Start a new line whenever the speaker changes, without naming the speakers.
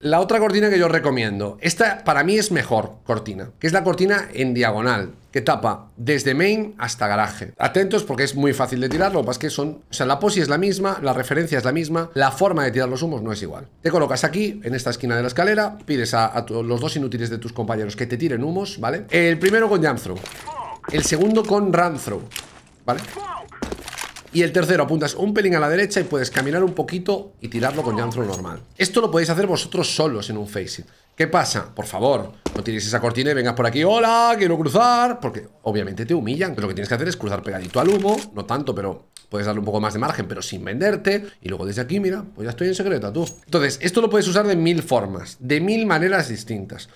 La otra cortina que yo recomiendo, esta para mí es mejor cortina, que es la cortina en diagonal, que tapa desde main hasta garaje. Atentos porque es muy fácil de tirarlo, lo que son, o sea, la posi es la misma, la referencia es la misma, la forma de tirar los humos no es igual. Te colocas aquí, en esta esquina de la escalera, pides a, los dos inútiles de tus compañeros que te tiren humos, ¿vale? El primero con jump el segundo con run ¿vale? Y el tercero, apuntas un pelín a la derecha y puedes caminar un poquito y tirarlo con Jump normal. Esto lo podéis hacer vosotros solos en un Facing. ¿Qué pasa? Por favor, no tiréis esa cortina y vengas por aquí. ¡Hola! ¡Quiero cruzar! Porque obviamente te humillan. Lo que tienes que hacer es cruzar pegadito al humo. No tanto, pero puedes darle un poco más de margen, pero sin venderte. Y luego desde aquí, mira, pues ya estoy en secreto tú. Entonces, esto lo puedes usar de mil formas, de mil maneras distintas.